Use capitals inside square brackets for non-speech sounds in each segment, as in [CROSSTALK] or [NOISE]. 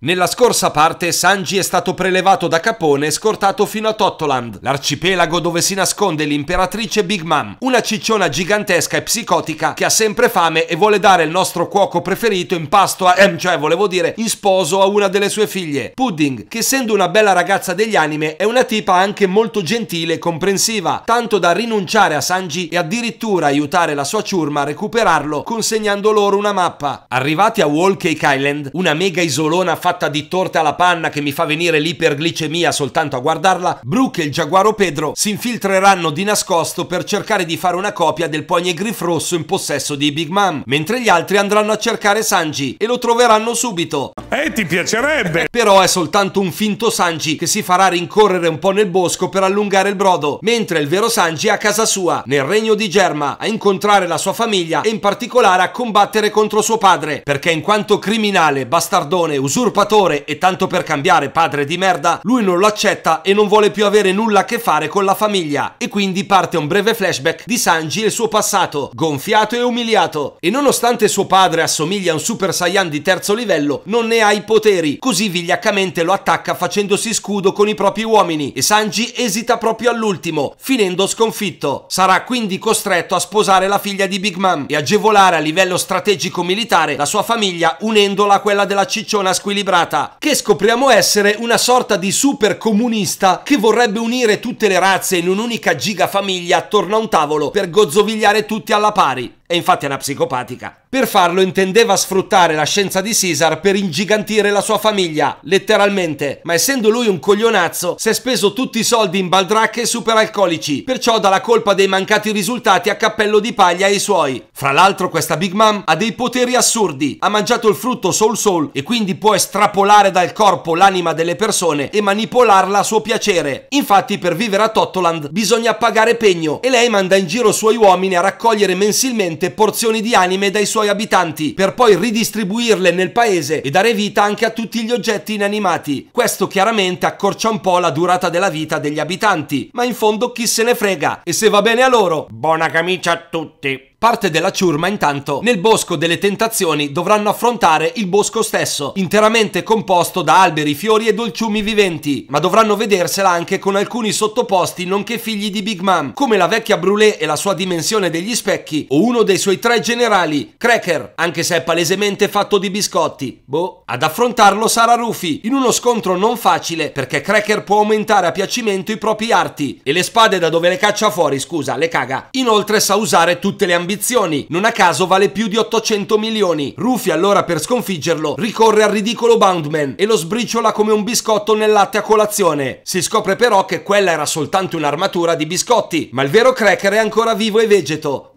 Nella scorsa parte Sanji è stato prelevato da Capone e scortato fino a Tottoland, l'arcipelago dove si nasconde l'imperatrice Big Mom, una cicciona gigantesca e psicotica che ha sempre fame e vuole dare il nostro cuoco preferito in pasto a, ehm, cioè volevo dire, in sposo a una delle sue figlie, Pudding, che essendo una bella ragazza degli anime è una tipa anche molto gentile e comprensiva, tanto da rinunciare a Sanji e addirittura aiutare la sua ciurma a recuperarlo consegnando loro una mappa. Arrivati a Wall Cake Island, una mega isolona fatta di torte alla panna che mi fa venire l'iperglicemia soltanto a guardarla, Brooke e il giaguaro Pedro si infiltreranno di nascosto per cercare di fare una copia del Pony Griff Rosso in possesso di Big Mom, mentre gli altri andranno a cercare Sanji e lo troveranno subito. Eh, ti piacerebbe! [LAUGHS] Però è soltanto un finto Sanji che si farà rincorrere un po' nel bosco per allungare il brodo, mentre il vero Sanji è a casa sua, nel regno di Germa, a incontrare la sua famiglia e in particolare a combattere contro suo padre, perché in quanto criminale, bastardone, usurpatore, usurpatore e tanto per cambiare padre di merda, lui non lo accetta e non vuole più avere nulla a che fare con la famiglia e quindi parte un breve flashback di Sanji e il suo passato, gonfiato e umiliato. E nonostante suo padre assomiglia a un Super Saiyan di terzo livello, non ne ha i poteri, così vigliaccamente lo attacca facendosi scudo con i propri uomini e Sanji esita proprio all'ultimo, finendo sconfitto. Sarà quindi costretto a sposare la figlia di Big Mom e agevolare a livello strategico militare la sua famiglia unendola a quella della cicciona squilibrata equilibrata, che scopriamo essere una sorta di super comunista che vorrebbe unire tutte le razze in un'unica gigafamiglia attorno a un tavolo per gozzovigliare tutti alla pari e infatti è una psicopatica. Per farlo intendeva sfruttare la scienza di Caesar per ingigantire la sua famiglia, letteralmente, ma essendo lui un coglionazzo, si è speso tutti i soldi in baldracche e superalcolici, perciò dà la colpa dei mancati risultati a cappello di paglia ai suoi. Fra l'altro questa Big Mom ha dei poteri assurdi, ha mangiato il frutto Soul Soul e quindi può estrapolare dal corpo l'anima delle persone e manipolarla a suo piacere. Infatti per vivere a Tottoland bisogna pagare pegno e lei manda in giro suoi uomini a raccogliere mensilmente direttamente porzioni di anime dai suoi abitanti per poi ridistribuirle nel paese e dare vita anche a tutti gli oggetti inanimati. Questo chiaramente accorcia un po' la durata della vita degli abitanti, ma in fondo chi se ne frega e se va bene a loro, buona camicia a tutti! Parte della ciurma intanto nel bosco delle tentazioni dovranno affrontare il bosco stesso, interamente composto da alberi, fiori e dolciumi viventi, ma dovranno vedersela anche con alcuni sottoposti nonché figli di Big Mom, come la vecchia Brûlé e la sua dimensione degli specchi, o uno dei suoi tre generali, Cracker, anche se è palesemente fatto di biscotti. Boh. Ad affrontarlo sarà Rufy, in uno scontro non facile, perché Cracker può aumentare a piacimento i propri arti, e le spade da dove le caccia fuori, scusa, le caga. Inoltre sa usare tutte le ambizioni ambizioni. Non a caso vale più di 800 milioni. Ruffy allora per sconfiggerlo ricorre al ridicolo Boundman e lo sbriciola come un biscotto nel latte a colazione. Si scopre però che quella era soltanto un'armatura di biscotti, ma il vero cracker è ancora vivo e vegeto,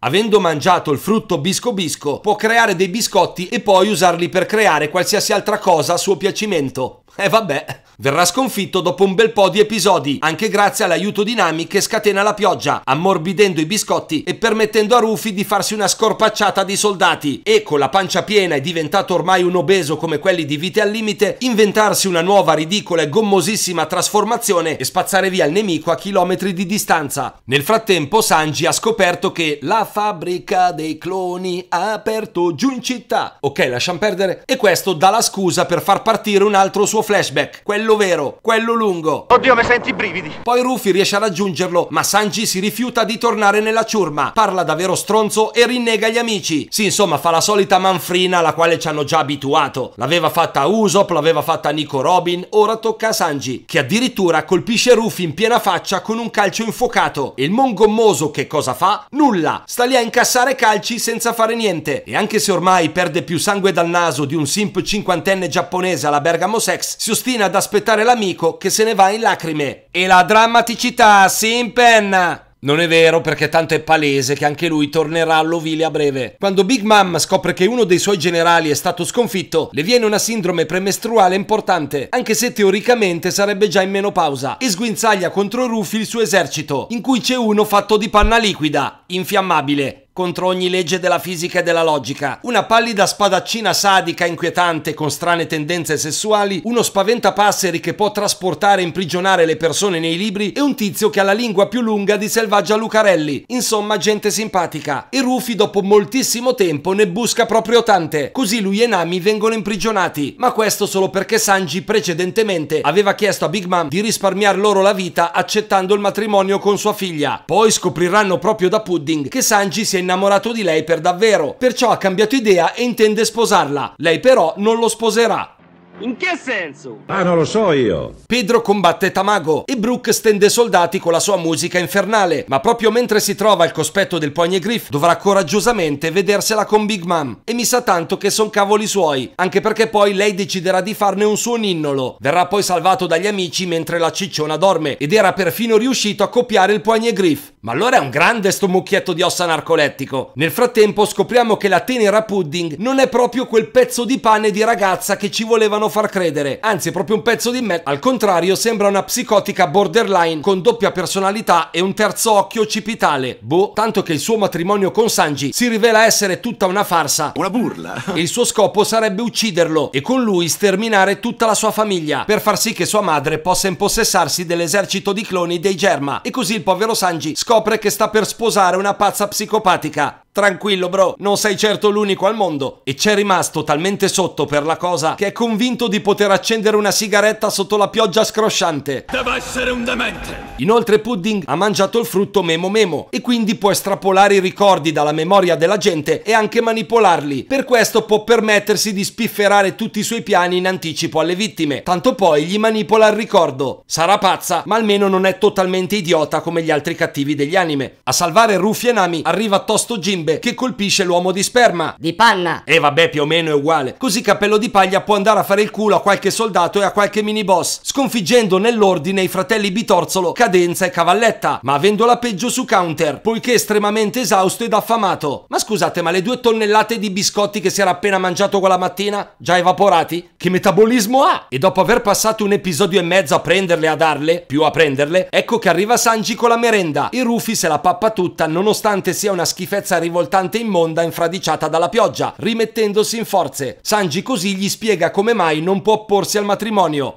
Avendo mangiato il frutto bisco bisco, può creare dei biscotti e poi usarli per creare qualsiasi altra cosa a suo piacimento. E eh vabbè, verrà sconfitto dopo un bel po' di episodi, anche grazie all'aiuto di Nami che scatena la pioggia, ammorbidendo i biscotti e permettendo a Rufy di farsi una scorpacciata di soldati. E con la pancia piena e diventato ormai un obeso come quelli di Vite al Limite, inventarsi una nuova ridicola e gommosissima trasformazione e spazzare via il nemico a chilometri di distanza. Nel frattempo Sanji ha scoperto che la fabbrica dei cloni ha aperto giù in città. Ok, lasciamo perdere. E questo dà la scusa per far partire un altro suo flashback, quello vero, quello lungo. Oddio, mi senti i brividi. Poi Rufy riesce a raggiungerlo, ma Sanji si rifiuta di tornare nella ciurma, parla da vero stronzo e rinnega gli amici. Sì, insomma, fa la solita manfrina alla quale ci hanno già abituato. L'aveva fatta Usopp, l'aveva fatta Nico Robin, ora tocca a Sanji, che addirittura colpisce Rufy in piena faccia con un calcio infuocato. E Il mongommoso che cosa fa? Nulla! Sta lì a incassare calci senza fare niente. E anche se ormai perde più sangue dal naso di un simp cinquantenne giapponese alla Bergamo Sex, si ostina ad aspettare l'amico che se ne va in lacrime e la drammaticità si impenna. Non è vero perché tanto è palese che anche lui tornerà all'ovile a breve. Quando Big Mom scopre che uno dei suoi generali è stato sconfitto, le viene una sindrome premestruale importante, anche se teoricamente sarebbe già in menopausa, e sguinzaglia contro Ruffy il suo esercito, in cui c'è uno fatto di panna liquida, infiammabile, contro ogni legge della fisica e della logica, una pallida spadaccina sadica inquietante con strane tendenze sessuali, uno spaventapasseri che può trasportare e imprigionare le persone nei libri e un tizio che ha la lingua più lunga di Selvaggia Lucarelli. Insomma, gente simpatica. E Rufy dopo moltissimo tempo ne busca proprio tante, così lui e Nami vengono imprigionati, ma questo solo perché Sanji precedentemente aveva chiesto a Big Mom di risparmiar loro la vita accettando il matrimonio con sua figlia. Poi scopriranno proprio da Pudding che Sanji si è innamorato di lei per davvero, perciò ha cambiato idea e intende sposarla. Lei però non lo sposerà. In che senso? Ah, non lo so io. Pedro combatte Tamago e Brooke stende soldati con la sua musica infernale, ma proprio mentre si trova al cospetto del Poigne Griff dovrà coraggiosamente vedersela con Big Mom. E mi sa tanto che son cavoli suoi, anche perché poi lei deciderà di farne un suo ninnolo. Verrà poi salvato dagli amici mentre la cicciona dorme ed era perfino riuscito a copiare il Poigne Griff. Ma allora è un grande sto mucchietto di ossa narcolettico. Nel frattempo scopriamo che la tenera Pudding non è proprio quel pezzo di pane di ragazza che ci volevano vogliono far credere. Anzi, proprio un pezzo di me, al contrario, sembra una psicotica borderline con doppia personalità e un terzo occhio cipitale. Boh, tanto che il suo matrimonio con Sanji si rivela essere tutta una farsa. Una burla. Il suo scopo sarebbe ucciderlo e con lui sterminare tutta la sua famiglia per far sì che sua madre possa impossessarsi dell'esercito di cloni dei Germa. E così il povero Sanji scopre che sta per sposare una pazza psicopatica. Tranquillo bro, non sei certo l'unico al mondo. E c'è rimasto talmente sotto per la cosa che è convinto di poter accendere una sigaretta sotto la pioggia scrosciante. Deve essere un demente! Inoltre Pudding ha mangiato il frutto memo memo e quindi può estrapolare i ricordi dalla memoria della gente e anche manipolarli. Per questo può permettersi di spifferare tutti i suoi piani in anticipo alle vittime. Tanto poi gli manipola il ricordo. Sarà pazza, ma almeno non è totalmente idiota come gli altri cattivi degli anime. A salvare Ruffy e Nami arriva Tosto Jimbo caribe che colpisce l'uomo di sperma. Di panna. E vabbè, più o meno è uguale. Così Cappello di Paglia può andare a fare il culo a qualche soldato e a qualche mini boss, sconfiggendo nell'ordine i fratelli Bitorzolo, Cadenza e Cavalletta, ma avendo la peggio su Counter, poiché estremamente esausto ed affamato. Ma scusate, ma le due tonnellate di biscotti che si era appena mangiato quella mattina, già evaporati? Che metabolismo ha? E dopo aver passato un episodio e mezzo a prenderle e a darle, più a prenderle, ecco che arriva Sanji con la merenda e Rufy se la pappa tutta nonostante sia una schifezza rivoluzionaria rivoltante immonda infradiciata dalla pioggia, rimettendosi in forze. Sanji così gli spiega come mai non può opporsi al matrimonio.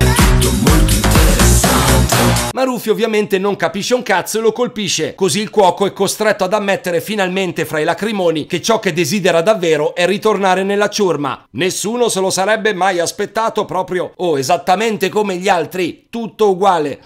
Ma Ruffy ovviamente non capisce un cazzo e lo colpisce, così il cuoco è costretto ad ammettere finalmente fra i lacrimoni che ciò che desidera davvero è ritornare nella ciurma. Nessuno se lo sarebbe mai aspettato proprio, o oh, esattamente come gli altri, tutto uguale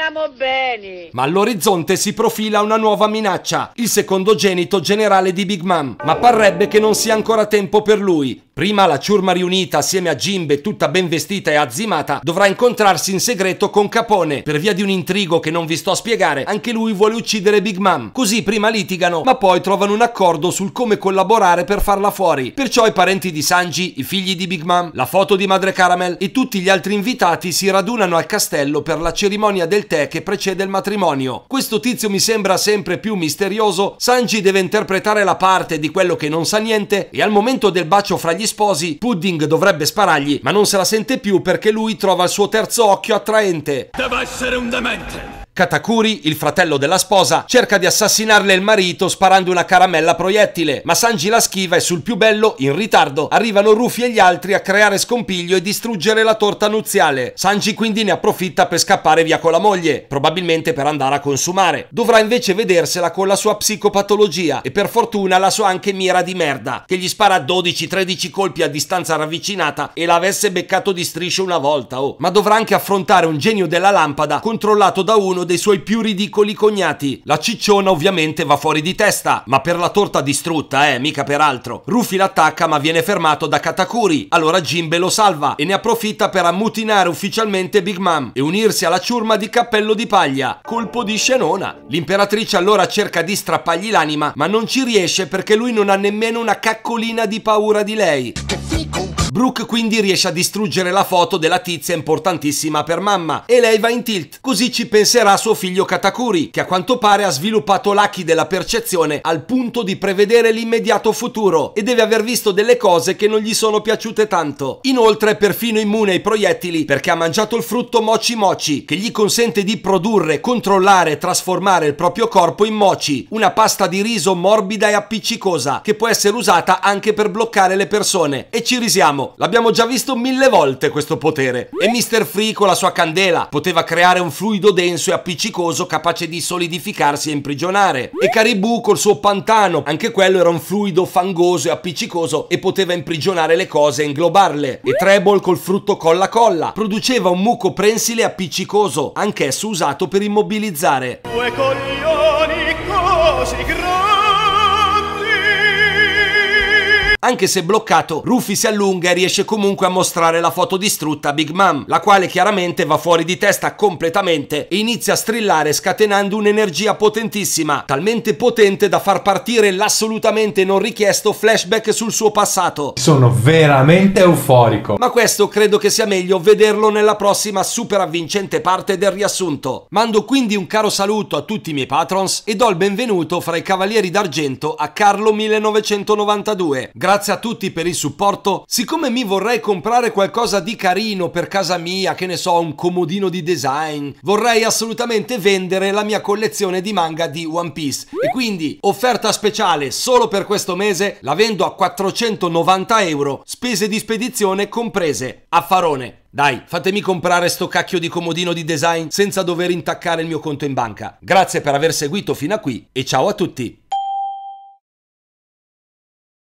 andiamo bene. Ma all'orizzonte si profila una nuova minaccia, il secondogenito generale di Big Mom. Ma parrebbe che non sia ancora tempo per lui. Prima la ciurma riunita assieme a Jimbe, tutta ben vestita e azzimata, dovrà incontrarsi in segreto con Capone. Per via di un intrigo che non vi sto a spiegare, anche lui vuole uccidere Big Mom. Così prima litigano, ma poi trovano un accordo sul come collaborare per farla fuori. Perciò i parenti di Sanji, i figli di Big Mom, la foto di Madre Caramel e tutti gli altri invitati si radunano al castello per la cerimonia del tè che precede il matrimonio. Questo tizio mi sembra sempre più misterioso. Sanji deve interpretare la parte di quello che non sa niente e al momento del bacio fra gli sposi, Pudding dovrebbe sparargli, ma non se la sente più perché lui trova il suo terzo occhio attraente. Deve essere un demente! Katakuri, il fratello della sposa, cerca di assassinarle il marito sparando una caramella proiettile, ma Sanji la schiva e sul più bello, in ritardo, arrivano Rufy e gli altri a creare scompiglio e distruggere la torta nuziale. Sanji quindi ne approfitta per scappare via con la moglie, probabilmente per andare a consumare. Dovrà invece vedersela con la sua psicopatologia e per fortuna la sua anche mira di merda, che gli spara 12-13 colpi a distanza ravvicinata e l'avesse beccato di striscio una volta, oh. Ma dovrà anche affrontare un genio della lampada controllato da uno dei suoi più ridicoli cognati. La cicciona ovviamente va fuori di testa, ma per la torta distrutta, eh, mica per altro. Ruffy l'attacca ma viene fermato da Katakuri, allora Jimbe lo salva e ne approfitta per ammutinare ufficialmente Big Mom e unirsi alla ciurma di Cappello di Paglia. Colpo di scenona. L'imperatrice allora cerca di strappargli l'anima, ma non ci riesce perché lui non ha nemmeno una caccolina di paura di lei. Brooke quindi riesce a distruggere la foto della tizia importantissima per mamma e lei va in tilt, così ci penserà suo figlio Katakuri, che a quanto pare ha sviluppato l'acchi della percezione al punto di prevedere l'immediato futuro e deve aver visto delle cose che non gli sono piaciute tanto. Inoltre è perfino immune ai proiettili perché ha mangiato il frutto Mochi Mochi, che gli consente di produrre, controllare e trasformare il proprio corpo in mochi, una pasta di riso morbida e appiccicosa che può essere usata anche per bloccare le persone. E ci risiamo vogliamo. L'abbiamo già visto mille volte questo potere. E Mr. Free con la sua candela poteva creare un fluido denso e appiccicoso capace di solidificarsi e imprigionare. E Caribou col suo pantano, anche quello era un fluido fangoso e appiccicoso e poteva imprigionare le cose e inglobarle. E Treble col frutto colla colla produceva un muco prensile appiccicoso, anch'esso usato per immobilizzare. Due coglioni così grossi Anche se bloccato, Ruffy si allunga e riesce comunque a mostrare la foto distrutta a Big Mom, la quale chiaramente va fuori di testa completamente e inizia a strillare scatenando un'energia potentissima, talmente potente da far partire l'assolutamente non richiesto flashback sul suo passato. Sono veramente euforico. Ma questo credo che sia meglio vederlo nella prossima super avvincente parte del riassunto. Mando quindi un caro saluto a tutti i miei patrons e do il benvenuto fra i Cavalieri d'Argento a Carlo 1992. Grazie grazie a tutti per il supporto. Siccome mi vorrei comprare qualcosa di carino per casa mia, che ne so, un comodino di design, vorrei assolutamente vendere la mia collezione di manga di One Piece. E quindi, offerta speciale solo per questo mese, la vendo a 490 euro, spese di spedizione comprese. Affarone. Dai, fatemi comprare sto cacchio di comodino di design senza dover intaccare il mio conto in banca. Grazie per aver seguito fino a qui e ciao a tutti!